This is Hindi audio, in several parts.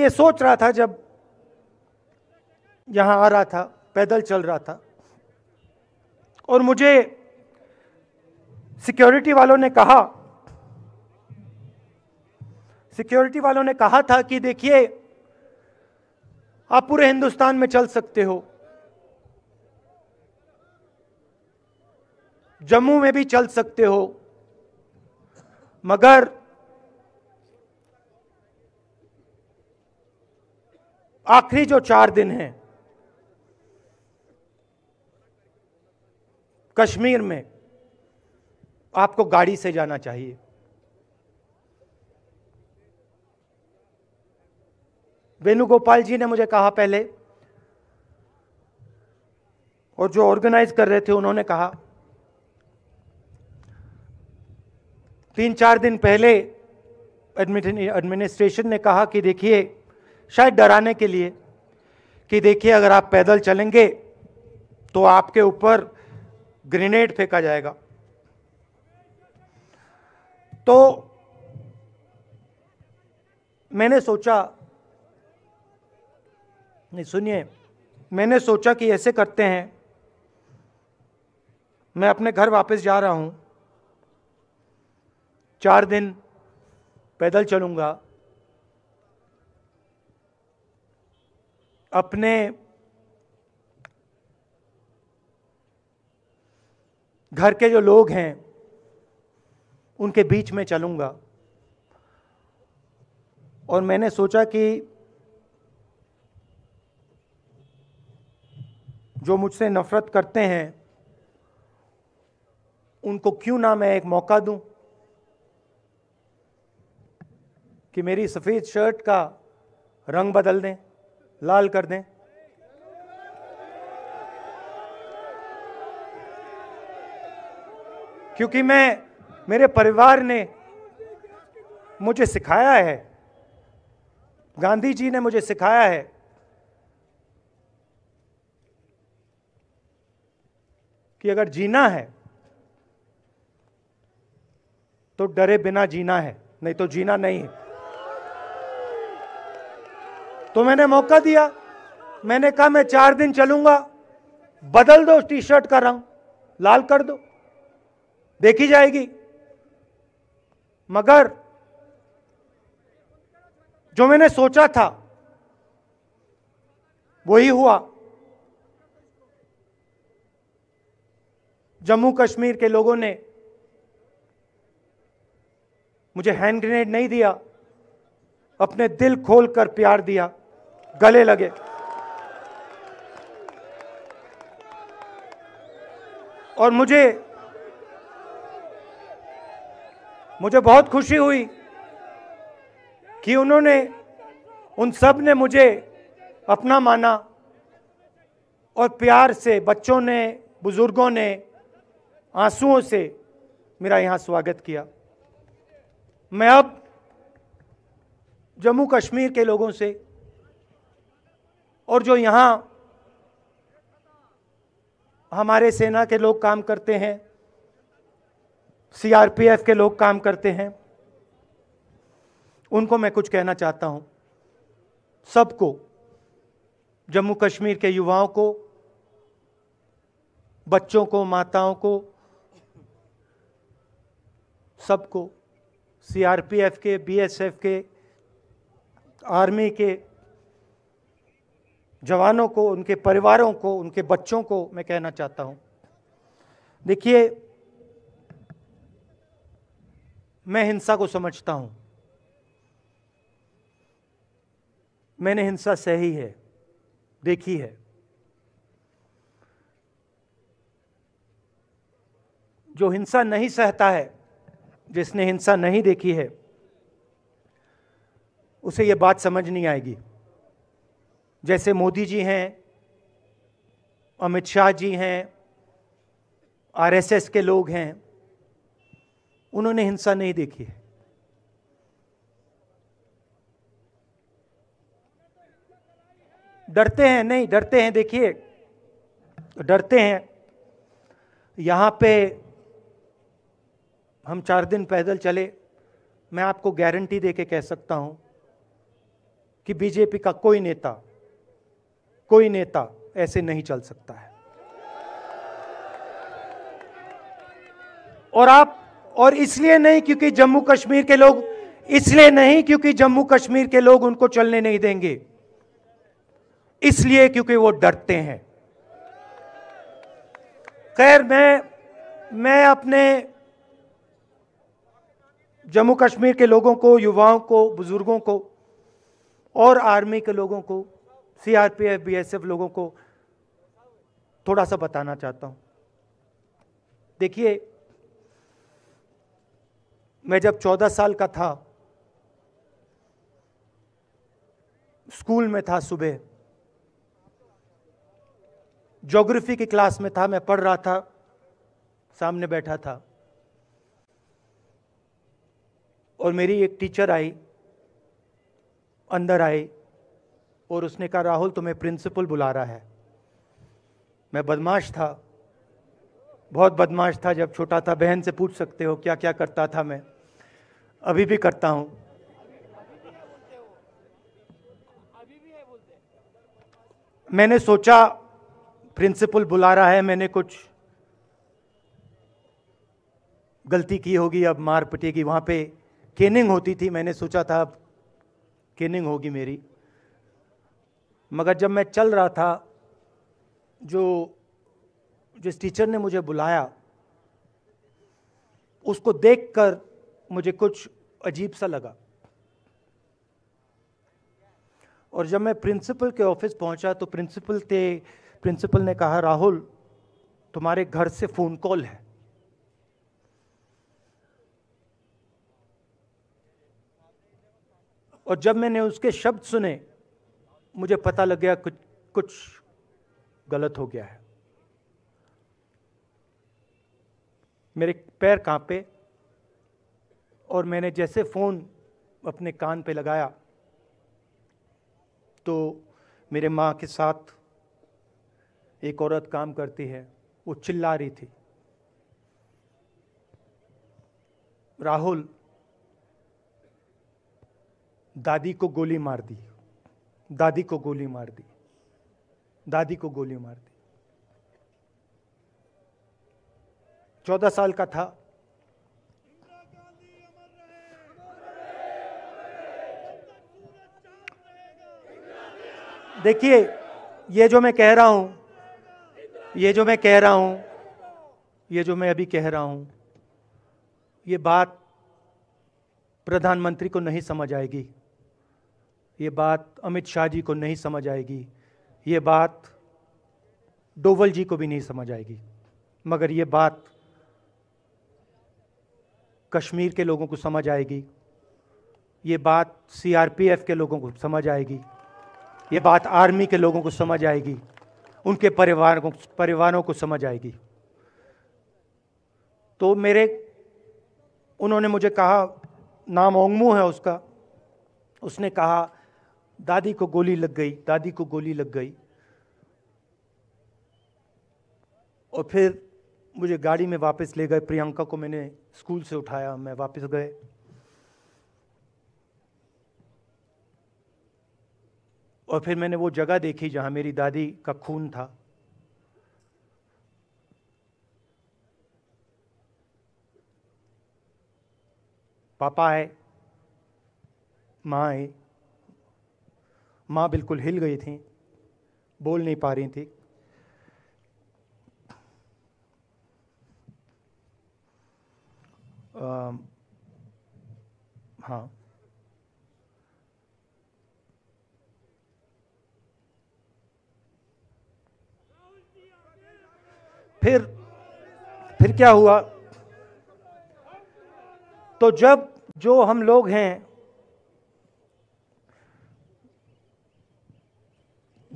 ये सोच रहा था जब यहां आ रहा था पैदल चल रहा था और मुझे सिक्योरिटी वालों ने कहा सिक्योरिटी वालों ने कहा था कि देखिए आप पूरे हिंदुस्तान में चल सकते हो जम्मू में भी चल सकते हो मगर आखिरी जो चार दिन हैं कश्मीर में आपको गाड़ी से जाना चाहिए वेणुगोपाल जी ने मुझे कहा पहले और जो ऑर्गेनाइज कर रहे थे उन्होंने कहा तीन चार दिन पहले एडमिनिस्ट्रेशन ने कहा कि देखिए शायद डराने के लिए कि देखिए अगर आप पैदल चलेंगे तो आपके ऊपर ग्रेनेड फेंका जाएगा तो मैंने सोचा नहीं सुनिए मैंने सोचा कि ऐसे करते हैं मैं अपने घर वापस जा रहा हूं चार दिन पैदल चलूंगा अपने घर के जो लोग हैं उनके बीच में चलूँगा और मैंने सोचा कि जो मुझसे नफ़रत करते हैं उनको क्यों ना मैं एक मौका दूं कि मेरी सफ़ेद शर्ट का रंग बदल दें लाल कर दें क्योंकि मैं मेरे परिवार ने मुझे सिखाया है गांधी जी ने मुझे सिखाया है कि अगर जीना है तो डरे बिना जीना है नहीं तो जीना नहीं है तो मैंने मौका दिया मैंने कहा मैं चार दिन चलूंगा बदल दो टी शर्ट का रंग लाल कर दो देखी जाएगी मगर जो मैंने सोचा था वही हुआ जम्मू कश्मीर के लोगों ने मुझे हैंड ग्रेनेड नहीं दिया अपने दिल खोल कर प्यार दिया गले लगे और मुझे मुझे बहुत खुशी हुई कि उन्होंने उन सब ने मुझे अपना माना और प्यार से बच्चों ने बुज़ुर्गों ने आंसुओं से मेरा यहाँ स्वागत किया मैं अब जम्मू कश्मीर के लोगों से और जो यहाँ हमारे सेना के लोग काम करते हैं सीआरपीएफ के लोग काम करते हैं उनको मैं कुछ कहना चाहता हूँ सबको जम्मू कश्मीर के युवाओं को बच्चों को माताओं को सबको सीआरपीएफ के बीएसएफ के आर्मी के जवानों को उनके परिवारों को उनके बच्चों को मैं कहना चाहता हूं देखिए मैं हिंसा को समझता हूं मैंने हिंसा सही है देखी है जो हिंसा नहीं सहता है जिसने हिंसा नहीं देखी है उसे यह बात समझ नहीं आएगी जैसे मोदी जी हैं अमित शाह जी हैं आरएसएस के लोग हैं उन्होंने हिंसा नहीं देखी है डरते हैं नहीं डरते हैं देखिए डरते हैं यहाँ पे हम चार दिन पैदल चले मैं आपको गारंटी दे के कह सकता हूँ कि बीजेपी का कोई नेता कोई नेता ऐसे नहीं चल सकता है और आप और इसलिए नहीं क्योंकि जम्मू कश्मीर के लोग इसलिए नहीं क्योंकि जम्मू कश्मीर के लोग उनको चलने नहीं देंगे इसलिए क्योंकि वो डरते हैं खैर मैं मैं अपने जम्मू कश्मीर के लोगों को युवाओं को बुजुर्गों को और आर्मी के लोगों को सीआरपीएफ बीएसएफ लोगों को थोड़ा सा बताना चाहता हूँ देखिए मैं जब चौदह साल का था स्कूल में था सुबह जोग्राफी की क्लास में था मैं पढ़ रहा था सामने बैठा था और मेरी एक टीचर आई अंदर आई और उसने कहा राहुल तुम्हें प्रिंसिपल बुला रहा है मैं बदमाश था बहुत बदमाश था जब छोटा था बहन से पूछ सकते हो क्या क्या करता था मैं अभी भी करता हूँ मैंने सोचा प्रिंसिपल बुला रहा है मैंने कुछ गलती की होगी अब मार पिटेगी वहाँ पे केनिंग होती थी मैंने सोचा था अब केनिंग होगी मेरी मगर जब मैं चल रहा था जो जिस टीचर ने मुझे बुलाया उसको देखकर मुझे कुछ अजीब सा लगा और जब मैं प्रिंसिपल के ऑफिस पहुंचा तो प्रिंसिपल थे प्रिंसिपल ने कहा राहुल तुम्हारे घर से फ़ोन कॉल है और जब मैंने उसके शब्द सुने मुझे पता लग गया कुछ कुछ गलत हो गया है मेरे पैर कांपे और मैंने जैसे फ़ोन अपने कान पे लगाया तो मेरे माँ के साथ एक औरत काम करती है वो चिल्ला रही थी राहुल दादी को गोली मार दी दादी को गोली मार दी दादी को गोली मार दी चौदह साल का था देखिए ये जो मैं कह रहा हूं ये जो मैं कह रहा हूं ये जो मैं अभी कह रहा हूं ये बात प्रधानमंत्री को नहीं समझ आएगी ये बात अमित शाह जी को नहीं समझ आएगी ये बात डोवल जी को भी नहीं समझ आएगी मगर ये बात कश्मीर के लोगों को समझ आएगी ये बात सीआरपीएफ के लोगों को समझ आएगी ये बात आर्मी के लोगों को समझ आएगी उनके परिवार को परिवारों को समझ आएगी तो मेरे उन्होंने मुझे कहा नाम ओंगमू है उसका उसने कहा दादी को गोली लग गई दादी को गोली लग गई और फिर मुझे गाड़ी में वापस ले गए प्रियंका को मैंने स्कूल से उठाया मैं वापस गए और फिर मैंने वो जगह देखी जहाँ मेरी दादी का खून था पापा है माँ है माँ बिल्कुल हिल गई थी बोल नहीं पा रही थी आ, हाँ फिर फिर क्या हुआ तो जब जो हम लोग हैं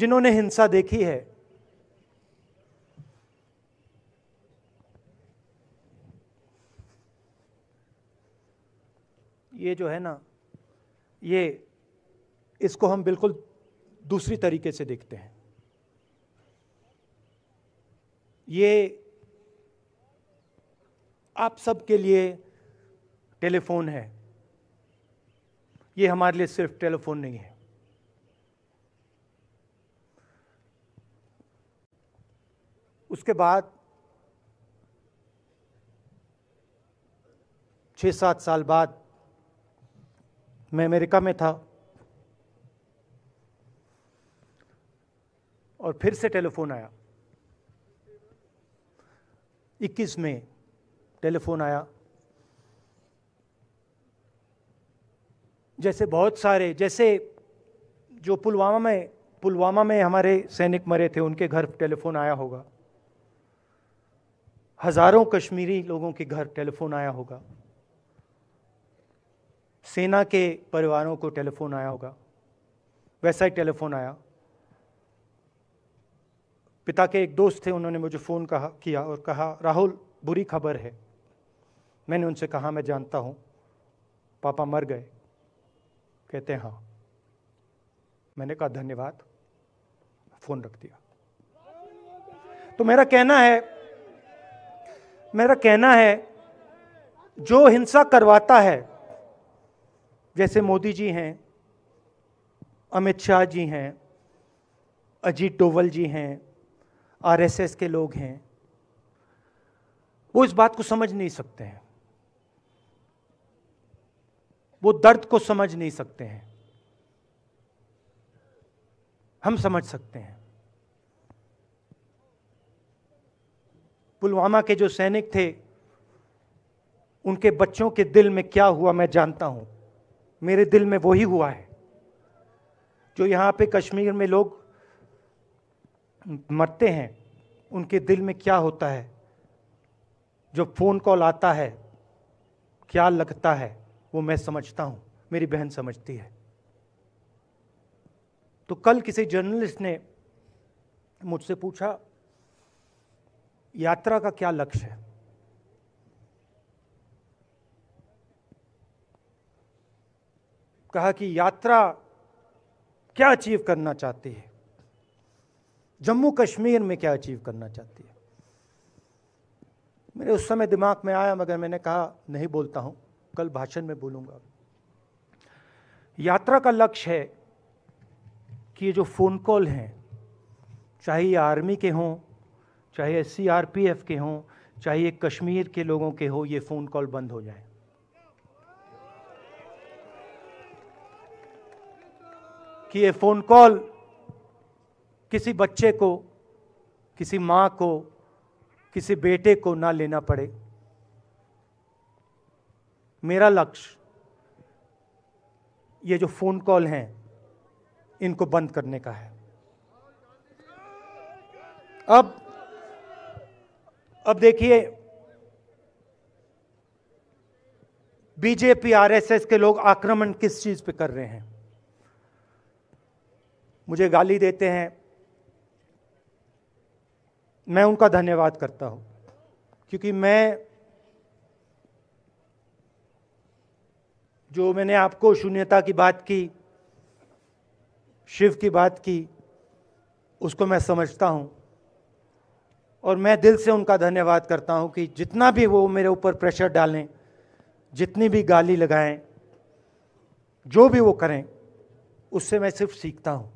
जिन्होंने हिंसा देखी है ये जो है ना ये इसको हम बिल्कुल दूसरी तरीके से देखते हैं ये आप सबके लिए टेलीफोन है ये हमारे लिए सिर्फ टेलीफोन नहीं है उसके बाद छः सात साल बाद मैं अमेरिका में था और फिर से टेलीफोन आया 21 में टेलीफोन आया जैसे बहुत सारे जैसे जो पुलवामा में पुलवामा में हमारे सैनिक मरे थे उनके घर टेलीफोन आया होगा हज़ारों कश्मीरी लोगों के घर टेलीफोन आया होगा सेना के परिवारों को टेलीफोन आया होगा वैसा ही टेलीफोन आया पिता के एक दोस्त थे उन्होंने मुझे फ़ोन कहा किया और कहा राहुल बुरी खबर है मैंने उनसे कहा मैं जानता हूँ पापा मर गए कहते हैं हाँ मैंने कहा धन्यवाद फ़ोन रख दिया तो मेरा कहना है मेरा कहना है जो हिंसा करवाता है जैसे मोदी जी हैं अमित शाह जी हैं अजीत डोवल जी हैं आरएसएस के लोग हैं वो इस बात को समझ नहीं सकते हैं वो दर्द को समझ नहीं सकते हैं हम समझ सकते हैं पुलवामा के जो सैनिक थे उनके बच्चों के दिल में क्या हुआ मैं जानता हूँ मेरे दिल में वही हुआ है जो यहाँ पे कश्मीर में लोग मरते हैं उनके दिल में क्या होता है जो फ़ोन कॉल आता है क्या लगता है वो मैं समझता हूँ मेरी बहन समझती है तो कल किसी जर्नलिस्ट ने मुझसे पूछा यात्रा का क्या लक्ष्य है कहा कि यात्रा क्या अचीव करना चाहती है जम्मू कश्मीर में क्या अचीव करना चाहती है मेरे उस समय दिमाग में आया मगर मैंने कहा नहीं बोलता हूं कल भाषण में बोलूंगा यात्रा का लक्ष्य है कि ये जो फ़ोन कॉल हैं चाहे ये आर्मी के हों चाहे सीआरपीएफ के हों चाहे कश्मीर के लोगों के हो ये फ़ोन कॉल बंद हो जाए कि ये फ़ोन कॉल किसी बच्चे को किसी माँ को किसी बेटे को ना लेना पड़े मेरा लक्ष्य ये जो फ़ोन कॉल हैं इनको बंद करने का है अब अब देखिए बीजेपी आरएसएस के लोग आक्रमण किस चीज पे कर रहे हैं मुझे गाली देते हैं मैं उनका धन्यवाद करता हूं क्योंकि मैं जो मैंने आपको शून्यता की बात की शिव की बात की उसको मैं समझता हूं और मैं दिल से उनका धन्यवाद करता हूँ कि जितना भी वो मेरे ऊपर प्रेशर डालें जितनी भी गाली लगाएं जो भी वो करें उससे मैं सिर्फ सीखता हूँ